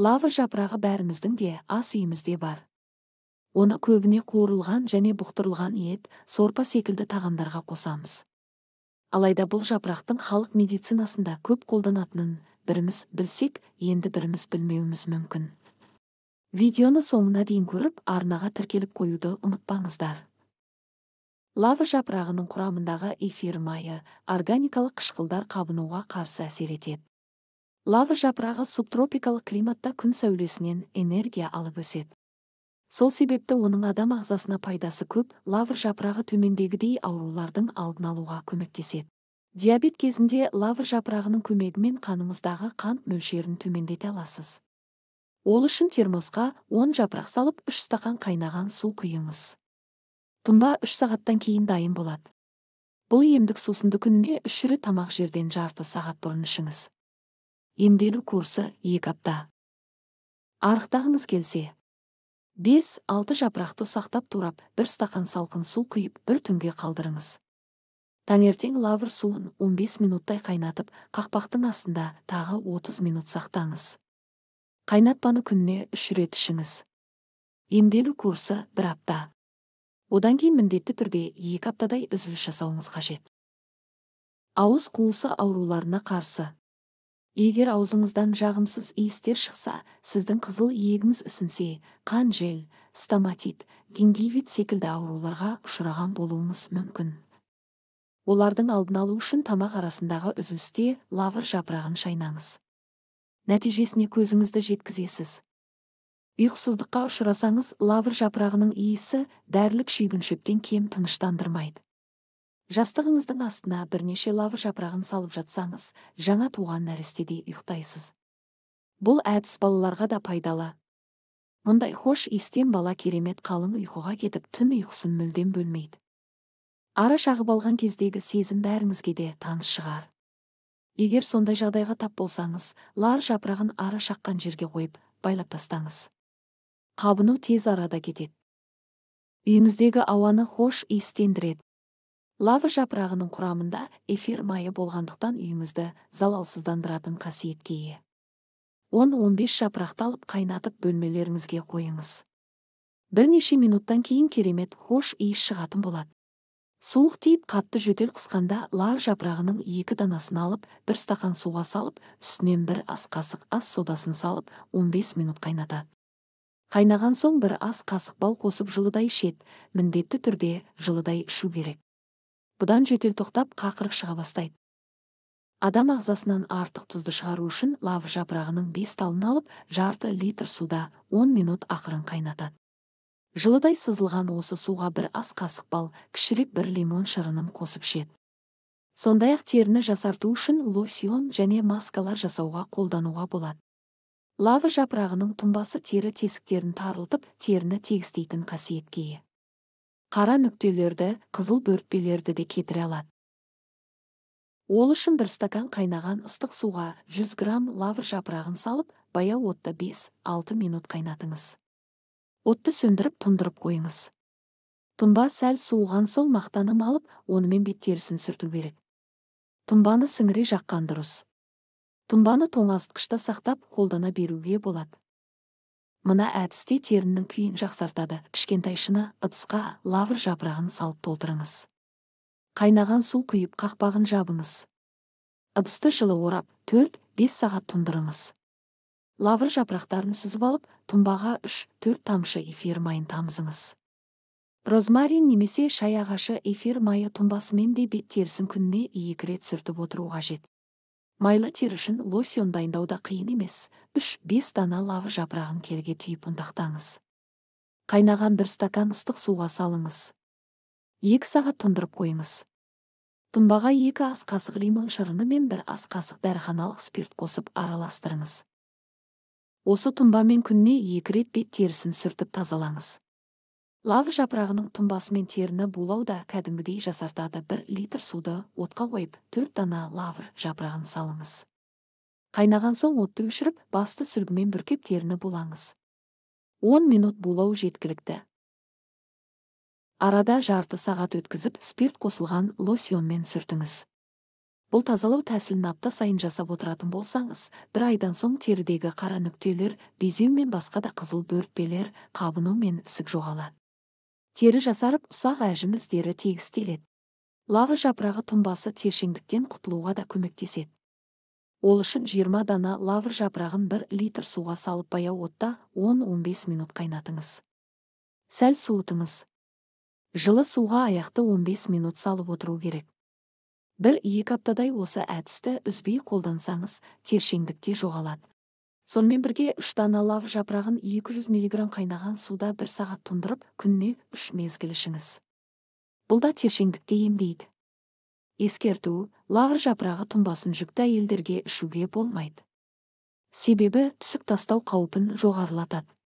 лава жапырағы бәріміздің де ас үйімізде бар оны көбіне қуырылған және бұқтырылған ет сорпа секілді тағамдарға қосамыз алайда бұл жапырақтың халық медицинасында көп қолданатынын біріміз білсек енді біріміз білмеуіміз мүмкін видеоны соңына дейін көріп арнаға тіркеліп қоюды ұмытпаңыздар лава жапырағының құрамындағы эфир майы органикалық қышқылдар қабынуға қарсы әсер етеді лава жапырағы субтропикалық климатта күн сәулесінен энергия алып өседі сол себепті оның адам ағзасына пайдасы көп лавр жапырағы төмендегідей аурулардың алдын алуға көмектеседі диабет кезінде лавр жапырағының көмегімен қаныңыздағы қант мөлшерін төмендете аласыз ол үшін термосқа 10 жапырақ салып 3 стақан қайнаған су құйыңыз тұнба 3 сағаттан кейін дайын болады бұл емдік сусынды күніне үш рет тамақ жерден жарты сағат бұрын ішіңіз емделу курсы екі апта арықтағыңыз келсе 5-6 жапырақты сақтап турап бір стақан салқын су құйып бір түнге қалдырыңыз таңертең лавр суын 15 минуттай қайнатып қақпақтың астында тағы 30 минут сақтаңыз қайнатпаны күніне үш рет ішіңіз емделу курсы бір апта одан кейін міндетті түрде екі аптадай үзіліс жасауыңыз қажет ауыз қуысы ауруларына қарсы егер аузыңыздан жағымсыз иістер шықса сіздің қызыл иегіңіз ісінсе қан жел стоматит гингивит секілді ауруларға ұшыраған болуыңыз мүмкін олардың алдын алу үшін тамақ арасындағы үзілісте лавр жапырағын шайнаңыз нәтижесіне көзіңізді жеткізесіз ұйқысыздыққа ұшырасаңыз лавр жапырағының иісі дәрілік шүйгіншөптен кем тыныштандырмайды жастығыңыздың астына бірнеше лавр жапырағын салып жатсаңыз жаңа туған нәрестедей ұйықтайсыз бұл әдіс балаларға да пайдалы мұндай хош иістен бала керемет қалың ұйқыға кетіп түн ұйқысын мүлдем бөлмейді ара шағып алған кездегі сезім бәріңізге де таныс шығар егер сондай жағдайға тап болсаңыз лар жапырағын ара шаққан жерге қойып байлап тастаңыз қабыну тез арада кетеді үйіңіздегі ауаны хош иістендіреді лава жапырағының құрамында эфир майы болғандықтан үйіңізді залалсыздандыратын қасиетке ие 10-15 жапырақты алып қайнатып бөлмелеріңізге қойыңыз бірнеше минуттан кейін керемет хош иіс шығатын болады суық тиіп қатты жөтел қысқанда лав жапырағының екі данасын алып бір стақан суға салып үстінен бір ас қасық ас содасын салып 15 минут қайнатады қайнаған соң бір ас қасық бал қосып жылыдай ішеді міндетті түрде жылыдай ішу керек бұдан жөтел тоқтап қақырық шыға бастайды адам ағзасынан артық тұзды шығару үшін лавр жапырағының бес талын алып жарты литр суда 10 минут ақырын қайнатады жылыдай сызылған осы суға бір ас қасық бал кішірек бір лимон шырынын қосып ішеді сондай ақ теріні жасарту үшін лосьон және маскалар жасауға қолдануға болады лава жапырағының тұнбасы тері тесіктерін тарылтып теріні тегістейтін қасиетке ие қара нүктелерді қызыл бөртпелерді де кетіре алады ол үшін бір стакан қайнаған ыстық суға 100 грамм лавр жапырағын салып баяу отта 5-6 минут қайнатыңыз отты сөндіріп тұндырып қойыңыз тұнба сәл суыған соң мақтаны алып онымен беттерісін терісін сүрту керек тұнбаны сіңіре жаққан дұрыс тұнбаны тоңазытқышта сақтап қолдана беруге болады мына әдісте теріннің күйін жақсартады кішкентай шыны ыдысқа лавр жапырағын салып толтырыңыз қайнаған су құйып қақпағын жабыңыз ыдысты жылы орап 4-5 сағат тұндырыңыз лавр жапырақтарын сүзіп алып тұнбаға 3-4 тамшы эфир майын тамызыңыз розмарин немесе шай ағашы эфир майы тұнбасымен де бет терісін күніне екі рет сүртіп отыру қажет майлы терішін үшін лосьон дайындау қиын емес үш бес дана лав жапырағын келге түйіп ұнтақтаңыз қайнаған бір стакан ыстық суға салыңыз екі сағат тұндырып қойыңыз тұнбаға екі ас қасық лимон шырыны мен бір ас қасық дәріханалық спирт қосып араластырыңыз осы тұнбамен күніне екі рет бет терісін сүртіп тазалаңыз лав жапырағының тұнбасы мен теріні булау да кәдімгідей жасартады бір литр суды отқа қойып төрт дана лавр жапырағын салыңыз қайнаған соң отты өшіріп басты сүлгімен бүркеп теріні булаңыз 10 минут булау жеткілікті арада жарты сағат өткізіп спирт қосылған лосьонмен сүртіңіз бұл тазалау тәсілін апта сайын жасап отыратын болсаңыз бір айдан соң терідегі қара нүктелер безеу мен басқа да қызыл бөртпелер қабыну мен ісік жоғалады тері жасарып ұсақ әжім іздері тегістеледі Лағы жапырағы тұнбасы тершеңдіктен құтылуға да көмектеседі ол үшін 20 дана лавр жапырағын 1 литр суға салып баяу отта 10-15 минут қайнатыңыз сәл суытыңыз жылы суға аяқты 15 минут салып отыру керек бір екі аптадай осы әдісті үзбей қолдансаңыз тершеңдікте жоғалады сонымен бірге үш дана лав жапырағын 200 миллиграмм қайнаған суда бір сағат тұндырып күніне үш мезгіл ішіңіз бұл да тершеңдікте емдейді ескерту лавр жапырағы тұнбасын жүкті әйелдерге ішуге болмайды себебі түсік тастау қаупін жоғарылатады